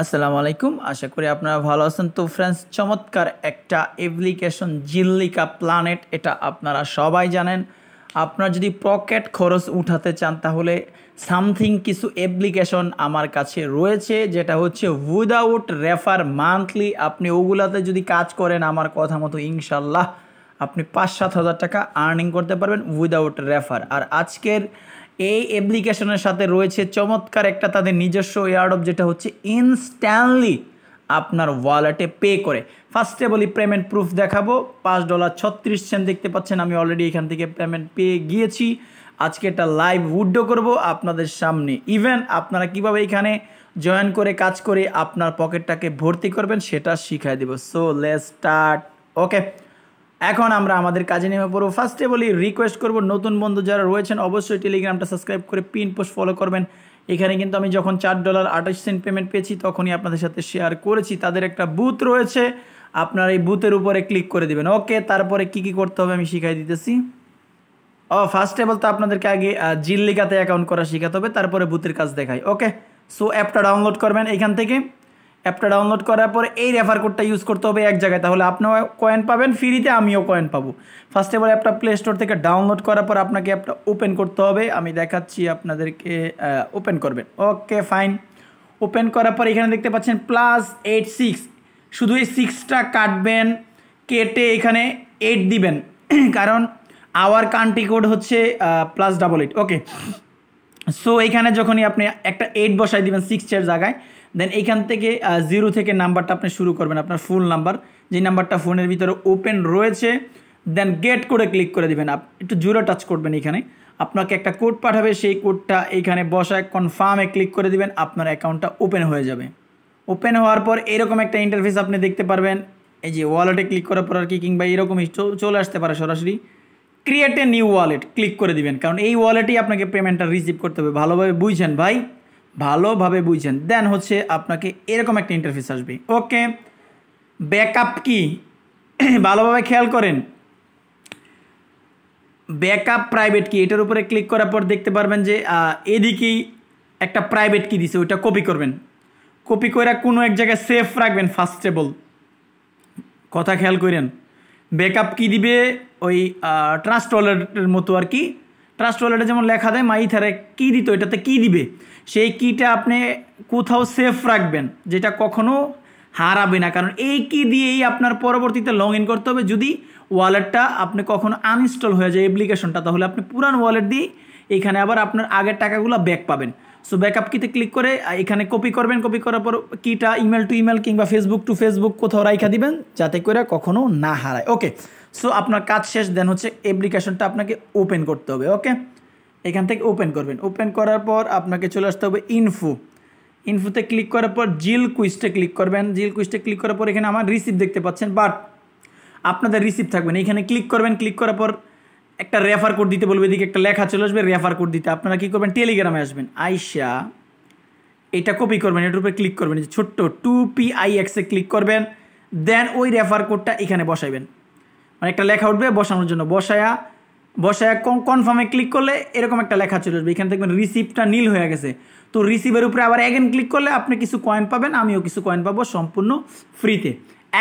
আসসালামু আলাইকুম আশা করি আপনারা ভালো আছেন তো ফ্রেন্ডস চমৎকার একটা অ্যাপ্লিকেশন জিল্লিকা প্ল্যানেট এটা আপনারা সবাই জানেন আপনার যদি পকেট খরচ উঠাতে চান তাহলে সামথিং কিছু অ্যাপ্লিকেশন আমার কাছে রয়েছে যেটা হচ্ছে উইদাউট রেফার মান্থলি আপনি ওগুলাতে যদি কাজ করেন আমার কথা মতো ইনশাল্লাহ আপনি পাঁচ সাত হাজার টাকা আর্নিং করতে পারবেন উইদাউট রেফার আর আজকের এই অ্যাপ্লিকেশনের সাথে রয়েছে চমৎকার একটা তাদের নিজস্ব এয়ারডপ যেটা হচ্ছে ইনস্ট্যান্টলি আপনার ওয়ালেটে পে করে ফার্স্টে বলি পেমেন্ট প্রুফ দেখাবো পাঁচ ডলার ছত্রিশ সেন্ট দেখতে পাচ্ছেন আমি অলরেডি এখান থেকে পেমেন্ট পেয়ে গিয়েছি আজকে এটা লাইভ উড্ডো করব আপনাদের সামনে ইভেন আপনারা কিভাবে এখানে জয়েন করে কাজ করে আপনার পকেটটাকে ভর্তি করবেন সেটা শিখাই দেব সো লেস স্টার্ট ওকে এখন আমরা আমাদের কাজে নেমে পড়ব ফার্স্টে বলি রিকোয়েস্ট করব নতুন বন্ধু যারা রয়েছেন অবশ্যই টেলিগ্রামটা সাবস্ক্রাইব করে পিন পোস্ট ফলো করবেন এখানে কিন্তু আমি যখন চার ডলার আঠাশ সেন্ট পেমেন্ট পেয়েছি তখনই আপনাদের সাথে শেয়ার করেছি তাদের একটা বুথ রয়েছে আপনারা এই বুথের উপরে ক্লিক করে দেবেন ওকে তারপরে কি কি করতে হবে আমি শিখাই দিতেছি ও ফার্স্টে বলতে আপনাদেরকে আগে জিল্লিকাতে অ্যাকাউন্ট করা শেখাতে হবে তারপরে বুথের কাজ দেখাই ওকে সো অ্যাপটা ডাউনলোড করবেন এখান থেকে অ্যাপটা ডাউনলোড করার পর এই রেফার কোডটা ইউজ করতে হবে এক জায়গায় তাহলে আপনিও কয়েন পাবেন ফ্রিতে আমিও কয়েন পাবো ফার্স্ট অল অ্যাপটা প্লে স্টোর থেকে ডাউনলোড করার পর আপনাকে অ্যাপটা ওপেন করতে হবে আমি দেখাচ্ছি আপনাদেরকে ওপেন করবেন ওকে ফাইন ওপেন করার পর এখানে দেখতে পাচ্ছেন প্লাস এইট সিক্স শুধু এই সিক্সটা কাটবেন কেটে এখানে এইট দিবেন কারণ আওয়ার কান্ট্রি কোড হচ্ছে plus double eight okay so এখানে যখনই আপনি একটা এইট বসাই দিবেন সিক্সের জায়গায় দেন এইখান থেকে জিরো থেকে নাম্বারটা আপনি শুরু করবেন আপনার ফুল নাম্বার যে নাম্বারটা ফোনের ভিতরে ওপেন রয়েছে দেন গেট করে ক্লিক করে দেবেন একটু জুরো টাচ করবেন এখানে আপনাকে একটা কোড পাঠাবে সেই কোডটা এখানে বসায় কনফার্মে ক্লিক করে দিবেন আপনার অ্যাকাউন্টটা ওপেন হয়ে যাবে ওপেন হওয়ার পর এরকম একটা ইন্টারফেস আপনি দেখতে পারবেন এই যে ওয়ালেটে ক্লিক করার পর আর কি কিংবা এরকমই চলে আসতে পারে সরাসরি create a new wallet click করে দিবেন কারণ এই ওয়ালেটেই আপনাকে পেমেন্টটা রিসিভ করতে হবে ভালোভাবে বুঝছেন ভাই ভালোভাবে বুঝছেন দেন হচ্ছে আপনাকে এরকম একটা ইন্টারফেস আসবে ওকে ব্যাকআপ কি ভালোভাবে খেয়াল করেন ব্যাকআপ প্রাইভেট কি এটার উপরে ক্লিক করার পর দেখতে পারবেন যে এদিকেই একটা প্রাইভেট কি দিছে ওইটা কপি করবেন কপি করে কোনো এক জায়গায় সেফ রাখবেন ফার্স্টেবল কথা খেয়াল করেন ব্যাকআপ কি দিবে ওই ট্রান্সটলের মতো আর কি ট্রাস্ট ওয়ালেটে যেমন লেখা দেয় মাই ইথারে কী দিত এটাতে কী দিবে সেই কীটা আপনি কোথাও সেফ রাখবেন যেটা কখনো হারাবে না কারণ এই কি দিয়েই আপনার পরবর্তীতে লগ ইন করতে হবে যদি ওয়ালেটটা আপনি কখনো আনইনস্টল হয়ে যায় অ্যাপ্লিকেশনটা তাহলে আপনি পুরান ওয়ালেট দিয়ে এখানে আবার আপনার আগের টাকাগুলো ব্যাক পাবেন সো ব্যাকআপ কিতে ক্লিক করে এখানে কপি করবেন কপি করার পর কিটা ইমেল টু ইমেল কিংবা ফেসবুক টু ফেসবুক কোথাও রাইখা দিবেন যাতে করে কখনো না হারায় ওকে সো আপনার কাজ শেষ দেন হচ্ছে অ্যাপ্লিকেশনটা আপনাকে ওপেন করতে হবে ওকে এখান থেকে ওপেন করবেন ওপেন করার পর আপনাকে চলে আসতে হবে ইনফু ইনফুতে ক্লিক করার পর জিল কুইস্টে ক্লিক করবেন জিল কুইস্টে ক্লিক করার পর এখানে আমার রিসিপ্ট দেখতে পাচ্ছেন বাট আপনাদের রিসিপ্ট থাকবেন এখানে ক্লিক করবেন ক্লিক করার পর একটা রেফার কোড দিতে বলবে এদিকে একটা লেখা চলে আসবে রেফার কোড দিতে আপনারা কী করবেন টেলিগ্রামে আসবেন আইসা এটা কপি করবেন এটার উপরে ক্লিক করবেন ছোট্ট টু পি আই এক্সে ক্লিক করবেন দেন ওই রেফার কোডটা এখানে বসাইবেন মানে একটা লেখা উঠবে বসানোর জন্য বসায়া বসায় কনফার্মে ক্লিক করলে এরকম একটা লেখা চলে আসবে এখানে দেখবেন রিসিপ্টটা নীল হয়ে গেছে তো রিসিভের উপরে আবার অ্যাগেন ক্লিক করলে আপনি কিছু কয়েন পাবেন আমিও কিছু কয়েন পাবো সম্পূর্ণ ফ্রিতে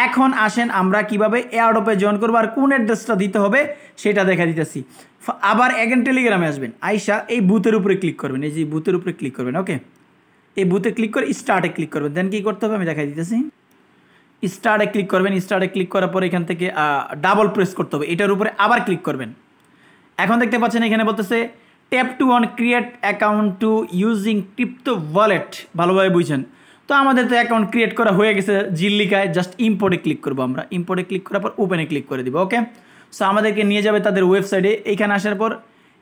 এখন আসেন আমরা কিভাবে এয়ারডপে জয়েন করবো আর কোন অ্যাড্রেসটা দিতে হবে সেটা দেখা দিতেছি আবার অ্যাগেন টেলিগ্রামে আসবেন আইসা এই বুথের উপরে ক্লিক করবেন এই যে বুথের উপরে ক্লিক করবেন ওকে এই বুথে ক্লিক করে স্টার্টে ক্লিক করবেন দেন কী করতে হবে আমি দেখা দিতেছি স্টারে ক্লিক করবেন স্টারে ক্লিক করার পর এখান থেকে ডাবল প্রেস করতে হবে এটার উপরে আবার ক্লিক করবেন এখন দেখতে পাচ্ছেন এখানে বলতেছে tap to on create account to using crypto wallet ভালোভাবে বুঝছেন তো আমাদের তো অ্যাকাউন্ট ক্রিয়েট করা হয়ে গেছে জিল্লিকায় জাস্ট ইম্পোর্টে ক্লিক করবো আমরা ইম্পোর্টে ক্লিক করার পর ওপেনে ক্লিক করে দিব ওকে সো আমাদেরকে নিয়ে যাবে তাদের ওয়েবসাইটে এইখানে আসার পর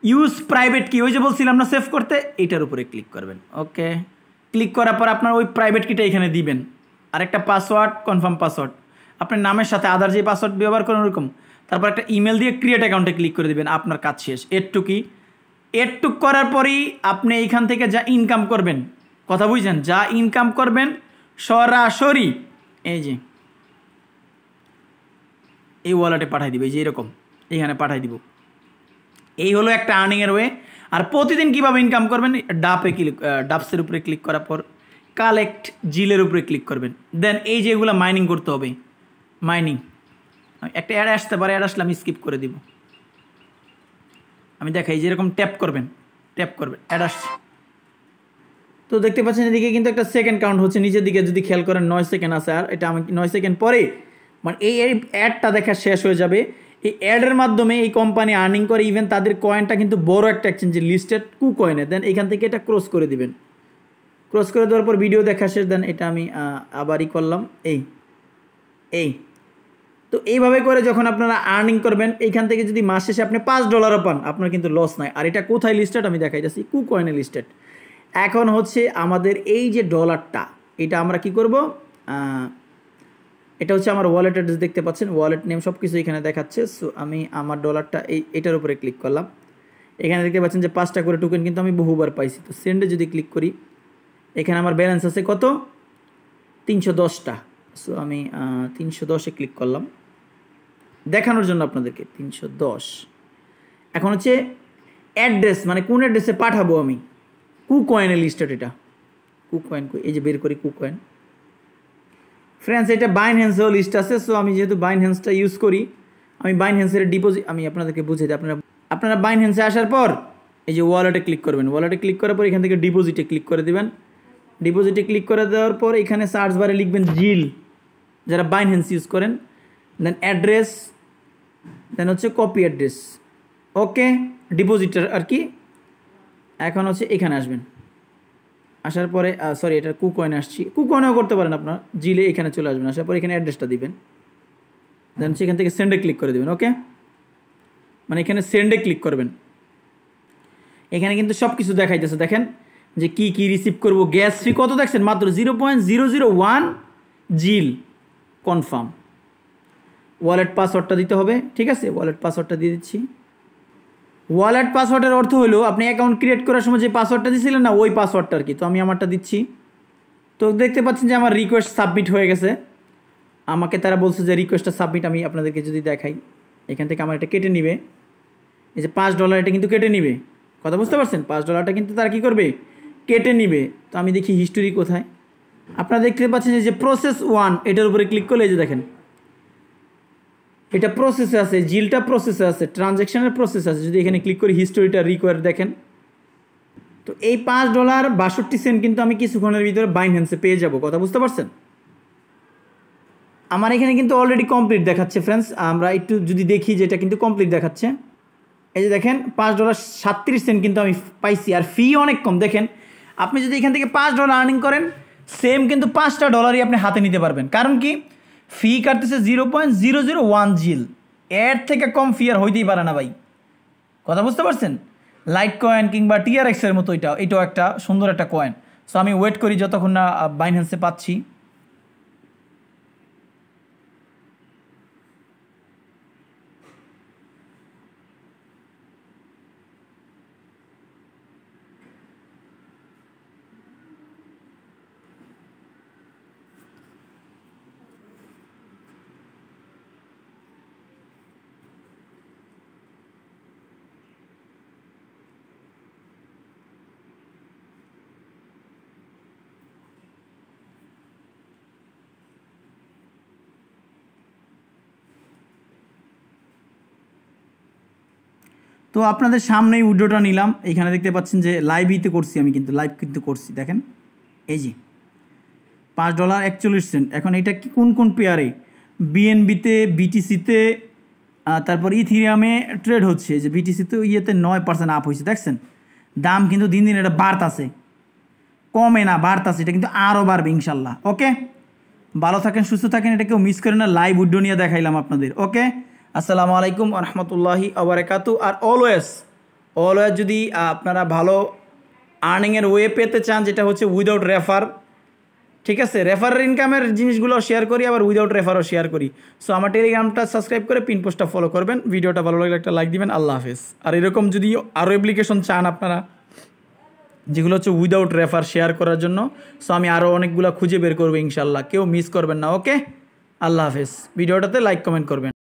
ইউজ প্রাইভেট কি ওই যে বলছিলাম না সেভ করতে এটার উপরে ক্লিক করবেন ওকে ক্লিক করার পর আপনার ওই প্রাইভেট কিটা এখানে দিবেন আর একটা পাসওয়ার্ড কনফার্ম পাসওয়ার্ড আপনার নামের সাথে আধার যে পাসওয়ার্ড ব্যবহার করেন ওরকম তারপর একটা ইমেল দিয়ে ক্রিয়েট অ্যাকাউন্টে ক্লিক করে দেবেন আপনার কাজ শেষ এরটুকি এরটুক করার পরেই আপনি এইখান থেকে যা ইনকাম করবেন কথা বুঝছেন যা ইনকাম করবেন সরাসরি এই যে এই ওয়ালেটে পাঠাই দিবে এই যে এরকম এইখানে পাঠাই দিব এই হলো একটা আর্নিংয়ের ওয়ে আর প্রতিদিন কীভাবে ইনকাম করবেন ডাপে ক্লিক ডাপসের উপরে ক্লিক করার পর কালেক্ট জিলের উপরে ক্লিক করবেন দেন এই যে এগুলো মাইনিং করতে হবে মাইনিং একটা অ্যাড আসতে পারে অ্যাড আসলে আমি স্কিপ করে দিব আমি দেখাই যেরকম ট্যাপ করবেন ট্যাপ করবেন অ্যাড আস তো দেখতে পাচ্ছেন এদিকে কিন্তু একটা সেকেন্ড কাউন্ট হচ্ছে নিচের দিকে যদি খেয়াল করেন নয় সেকেন্ড আছে আর এটা আমি নয় সেকেন্ড পরে মানে এই অ্যাডটা দেখা শেষ হয়ে যাবে এই অ্যাডের মাধ্যমে এই কোম্পানি আর্নিং করে ইভেন তাদের কয়েনটা কিন্তু বড় একটা এক্সচেঞ্জে লিস্টেড কু কয়েনে দেন এখান থেকে এটা ক্রস করে দিবেন ক্রস করে দেওয়ার পর ভিডিও দেখা শেষ দেন এটা আমি আবারই করলাম এই এই তো এইভাবে করে যখন আপনারা আর্নিং করবেন এইখান থেকে যদি মাস শেষে আপনি পাঁচ ডলারও পান আপনার কিন্তু লস নাই আর এটা কোথায় লিস্টেড আমি যাচ্ছি কু কয়েনে লিস্টেড এখন হচ্ছে আমাদের এই যে ডলারটা এটা আমরা কি করব এটা হচ্ছে আমার ওয়ালেট অ্যাড্রেস দেখতে পাচ্ছেন ওয়ালেট নেম সব কিছু এখানে দেখাচ্ছে সো আমি আমার ডলারটা এই এটার উপরে ক্লিক করলাম এখানে দেখতে পাচ্ছেন যে পাঁচটা করে টোকেন কিন্তু আমি বহুবার পাইছি তো সেন্ডে যদি ক্লিক করি এখানে আমার ব্যালেন্স আছে কত তিনশো দশটা সো আমি তিনশো দশে ক্লিক করলাম দেখানোর জন্য আপনাদেরকে তিনশো দশ এখন হচ্ছে অ্যাড্রেস মানে কোন অ্যাড্রেসে পাঠাবো আমি কুকয়েনে লিস্টেড এটা কুকয়েন এই যে বের করি কুকয়েন ফ্রেন্ডস এটা বাইনহ্যান্সও লিস্ট আছে সো আমি যেহেতু বাইনহ্যান্সটা ইউজ করি আমি বাইনহ্যান্সের ডিপোজিট আমি আপনাদেরকে বুঝে দিই আপনারা আপনারা বাইনহ্যান্সে আসার পর এই যে ওয়ালেটে ক্লিক করবেন ওয়ালেটে ক্লিক করার পর এখান থেকে ডিপোজিটে ক্লিক করে দেবেন ডিপোজিটে ক্লিক করে দেওয়ার পর এখানে সার্চ বারে লিখবেন জিল যারা বাইনহ্যান্স ইউজ করেন দেন অ্যাড্রেস দেন হচ্ছে কপি অ্যাড্রেস ওকে ডিপোজিটার আর কি এখন হচ্ছে এখানে আসবেন আসার পরে সরি এটা কুকয়েন আসছি কুকয়নেও করতে পারেন আপনার জিলে এখানে চলে আসবেন আসার পরে এখানে অ্যাড্রেসটা দিবেন দেন সেখান থেকে সেন্ডে ক্লিক করে দেবেন ওকে মানে এখানে সেন্ডে ক্লিক করবেন এখানে কিন্তু সব কিছু দেখাইতেছে দেখেন যে কি কি রিসিভ করব গ্যাস ফি কত দেখছেন মাত্র zero point zero zero one জিল কনফার্ম ওয়ালেট পাসওয়ার্ডটা দিতে হবে ঠিক আছে ওয়ালেট পাসওয়ার্ডটা দিয়ে দিচ্ছি ওয়ালেট পাসওয়ার্ডের অর্থ হলো আপনি অ্যাকাউন্ট ক্রিয়েট করার সময় যে পাসওয়ার্ডটা দিয়েছিলেন না ওই পাসওয়ার্ডটা আর কি তো আমি আমারটা দিচ্ছি তো দেখতে পাচ্ছেন যে আমার রিকোয়েস্ট সাবমিট হয়ে গেছে আমাকে তারা বলছে যে রিকোয়েস্টটা সাবমিট আমি আপনাদেরকে যদি দেখাই এখান থেকে আমার এটা কেটে নিবে এই যে পাঁচ ডলার এটা কিন্তু কেটে নিবে কথা বুঝতে পারছেন পাঁচ ডলারটা কিন্তু তারা কী করবে কেটে নিবে তো আমি দেখি হিস্টোরি কোথায় আপনারা দেখতে পাচ্ছেন যে প্রসেস ওয়ান এটার উপরে ক্লিক করলে এই যে দেখেন এটা প্রসেসে আছে জিলটা প্রসেসে আছে ট্রানজ্যাকশানের প্রসেস আছে যদি এখানে ক্লিক করি হিস্টোরিটা রিকোয়ার দেখেন তো এই পাঁচ ডলার বাষট্টি সেন্ট কিন্তু আমি কিছুক্ষণের ভিতরে বাইন্যান্সে পেয়ে যাব কথা বুঝতে পারছেন আমার এখানে কিন্তু অলরেডি কমপ্লিট দেখাচ্ছে ফ্রেন্ডস আমরা একটু যদি দেখি যে এটা কিন্তু কমপ্লিট দেখাচ্ছে এই যে দেখেন পাঁচ ডলার সাতত্রিশ সেন্ট কিন্তু আমি পাইছি আর ফি অনেক কম দেখেন আপনি যদি এখান থেকে পাঁচ ডলার আর্নিং করেন সেম কিন্তু পাঁচটা ডলারই আপনি হাতে নিতে পারবেন কারণ কি ফি কাটতেছে zero point zero zero one জিল এর থেকে কম ফি আর হইতেই পারে না ভাই কথা বুঝতে পারছেন লাইট কয়েন কিংবা টিআরএক্সের মতো এটা এটাও একটা সুন্দর একটা কয়েন সো আমি ওয়েট করি যতক্ষণ না বাইন্যান্সে পাচ্ছি তো আপনাদের সামনেই উইডোটা নিলাম এখানে দেখতে পাচ্ছেন যে লাইভ ইতে করছি আমি কিন্তু লাইভ কিন্তু করছি দেখেন এই যে পাঁচ ডলার একচল্লিশ সেন্ট এখন এটা কি কোন কোন পেয়ারে বিএনবিতে বিটিসিতে তারপর ইথিরিয়ামে ট্রেড হচ্ছে যে বিটিসিতে ইয়েতে নয় পার্সেন্ট আপ হয়েছে দেখছেন দাম কিন্তু দিন দিন এটা বাড়তাছে কমে না বাড়তাছে এটা কিন্তু আরও বাড়বে ইনশাল্লাহ ওকে ভালো থাকেন সুস্থ থাকেন এটা কেউ মিস করে না লাইভ উড্ডো নিয়ে দেখাইলাম আপনাদের ওকে আসসালামু আলাইকুম রহমতুল্লাহি আবরাকাতু আর অলওয়েজ অলওয়েজ যদি আপনারা ভালো আর্নিংয়ের ওয়ে পেতে চান যেটা হচ্ছে উইদাউট রেফার ঠিক আছে রেফারের ইনকামের জিনিসগুলো শেয়ার করি আবার উইদাউট রেফারও শেয়ার করি সো আমার টেলিগ্রামটা সাবস্ক্রাইব করে পিন পোস্টটা ফলো করবেন ভিডিওটা ভালো লাগলে একটা লাইক দিবেন আল্লাহ হাফেজ আর এরকম যদি আরও অ্যাপ্লিকেশন চান আপনারা যেগুলো হচ্ছে উইদাউট রেফার শেয়ার করার জন্য সো আমি আরও অনেকগুলো খুঁজে বের করবো ইনশাল্লাহ কেউ মিস করবেন না ওকে আল্লাহ হাফেজ ভিডিওটাতে লাইক কমেন্ট করবেন